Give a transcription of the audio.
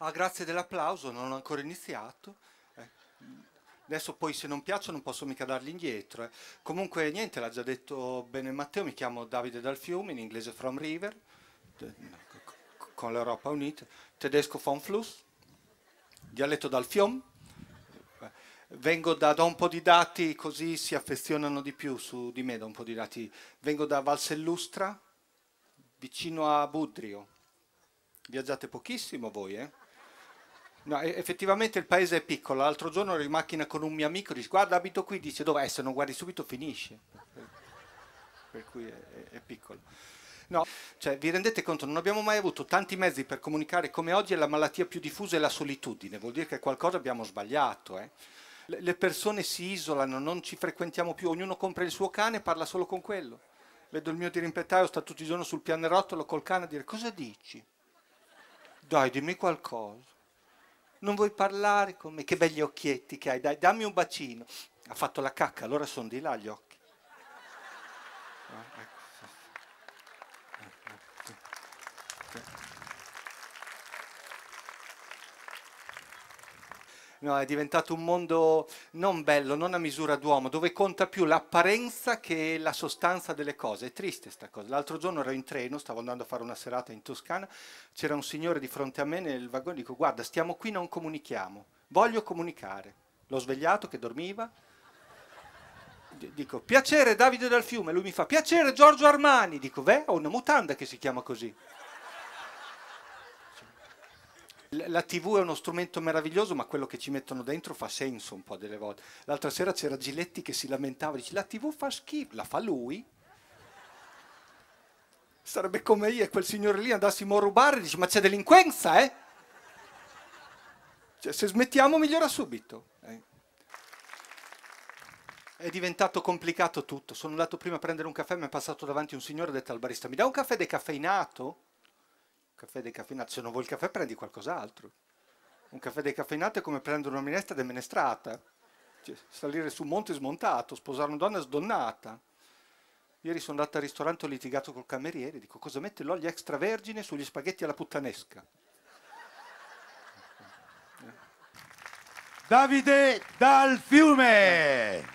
Ah, grazie dell'applauso, non ho ancora iniziato. Eh. Adesso poi se non piaccio non posso mica dargli indietro. Eh. Comunque niente, l'ha già detto bene Matteo, mi chiamo Davide Dal Fiume, in inglese From River, con l'Europa Unita, tedesco von Fluss, dialetto dal Fiume. Eh, vengo da, da, un po' di dati, così si affezionano di più su di me, da un po' di dati. Vengo da Valsellustra, vicino a Budrio. Viaggiate pochissimo voi, eh? No, effettivamente il paese è piccolo. L'altro giorno ero in macchina con un mio amico, dice guarda abito qui, dice dov'è? Se non guardi subito finisce. Per cui è, è piccolo. No, cioè, vi rendete conto, non abbiamo mai avuto tanti mezzi per comunicare come oggi e la malattia più diffusa è la solitudine, vuol dire che qualcosa abbiamo sbagliato. Eh? Le persone si isolano, non ci frequentiamo più, ognuno compra il suo cane e parla solo con quello. Vedo il mio dirimpettaio, sta tutti i giorni sul pianerottolo col cane a dire cosa dici? Dai, dimmi qualcosa. Non vuoi parlare con me? Che begli occhietti che hai, dai, dammi un bacino. Ha fatto la cacca, allora sono di là gli occhi. Eh, No, è diventato un mondo non bello, non a misura d'uomo, dove conta più l'apparenza che la sostanza delle cose. È triste questa cosa. L'altro giorno ero in treno, stavo andando a fare una serata in Toscana, c'era un signore di fronte a me nel vagone, dico guarda, stiamo qui, non comunichiamo, voglio comunicare. L'ho svegliato che dormiva, dico piacere Davide dal fiume, lui mi fa piacere Giorgio Armani, dico beh ho una mutanda che si chiama così. La TV è uno strumento meraviglioso, ma quello che ci mettono dentro fa senso un po' delle volte. L'altra sera c'era Giletti che si lamentava, dice la TV fa schifo, la fa lui. Sarebbe come io e quel signore lì andassimo a rubare dice ma c'è delinquenza, eh? Cioè, se smettiamo migliora subito. Eh. È diventato complicato tutto. Sono andato prima a prendere un caffè, mi è passato davanti un signore ha detto al barista, mi dà un caffè decaffeinato? Caffè decaffeinato, se non vuoi il caffè prendi qualcos'altro. Un caffè decaffeinato è come prendere una minestra demenestrata, cioè, salire su un monte smontato, sposare una donna sdonnata. Ieri sono andato al ristorante e ho litigato col cameriere, dico cosa mette l'olio extravergine sugli spaghetti alla puttanesca? Davide dal fiume!